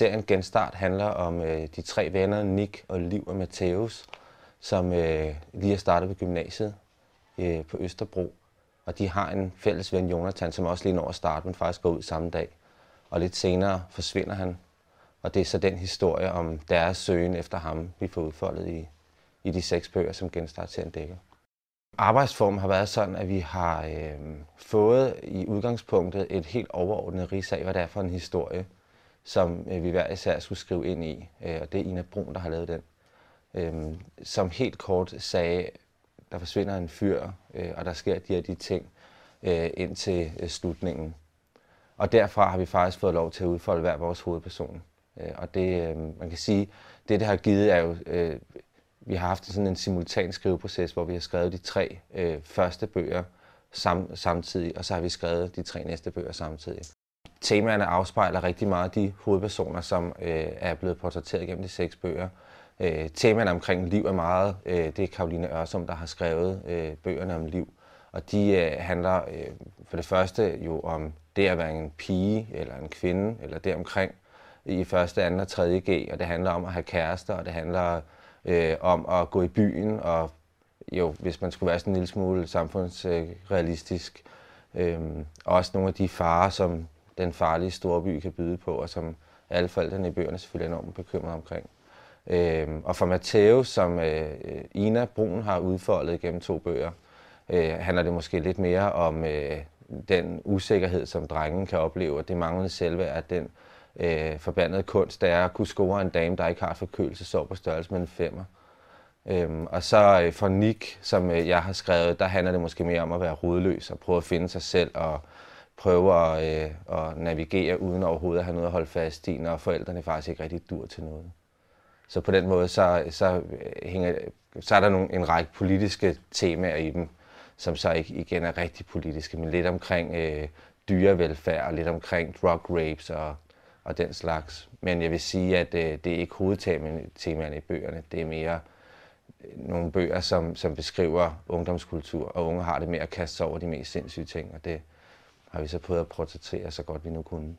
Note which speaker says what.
Speaker 1: Serien Genstart handler om øh, de tre venner, Nick og Liv og Matheus, som øh, lige er startet på gymnasiet øh, på Østerbro. Og de har en fælles ven, Jonathan, som også lige når at starte, men faktisk går ud samme dag. Og lidt senere forsvinder han. Og det er så den historie om deres søgen efter ham, vi får udfoldet i, i de seks bøger, som Genstart-serien dækker. Arbejdsformen har været sådan, at vi har øh, fået i udgangspunktet et helt overordnet rigs af, hvad det er for en historie, som øh, vi hver især skulle skrive ind i. Øh, og det er Ina Brun, der har lavet den. Øh, som helt kort sagde, der forsvinder en fyr, øh, og der sker de her de ting øh, til øh, slutningen. Og derfra har vi faktisk fået lov til at udfolde hver vores hovedperson. Øh, og det, øh, man kan sige, det det har givet er jo, øh, vi har haft sådan en simultan skriveproces, hvor vi har skrevet de tre øh, første bøger sam, samtidig, og så har vi skrevet de tre næste bøger samtidig temaerne afspejler rigtig meget de hovedpersoner, som øh, er blevet portrætteret gennem de seks bøger. Øh, temaerne omkring liv er meget, øh, det er Karoline Ørsum, der har skrevet øh, bøgerne om liv. Og de øh, handler øh, for det første jo om det at være en pige eller en kvinde eller deromkring i første, anden og tredje G, og det handler om at have kærester, og det handler øh, om at gå i byen, og jo, hvis man skulle være sådan en lille smule samfundsrealistisk, øh, også nogle af de farer, som den farlige storby kan byde på, og som alle forældrene i bøgerne selvfølgelig er enormt bekymrede omkring. Øhm, og for Matteo, som øh, Ina Brun har udfoldet gennem to bøger, øh, handler det måske lidt mere om øh, den usikkerhed, som drengen kan opleve, og det manglende selve af den øh, forbandede kunst, der er at kunne score en dame, der ikke har et så på størrelse med en femmer. Øhm, og så øh, for Nick, som øh, jeg har skrevet, der handler det måske mere om at være rodløs og prøve at finde sig selv og prøver at, øh, at navigere uden overhovedet at have noget at holde fast i, når forældrene faktisk ikke rigtig dur til noget. Så på den måde, så, så, øh, hænger, så er der nogle, en række politiske temaer i dem, som så ikke igen er rigtig politiske, men lidt omkring øh, dyrevelfærd og lidt omkring drug rapes og, og den slags. Men jeg vil sige, at øh, det er ikke hovedtemaerne i bøgerne. Det er mere øh, nogle bøger, som, som beskriver ungdomskultur, og unge har det med at kaste sig over de mest sindssyge ting, og det, har vi så prøvet at portrættere så godt vi nu kunne.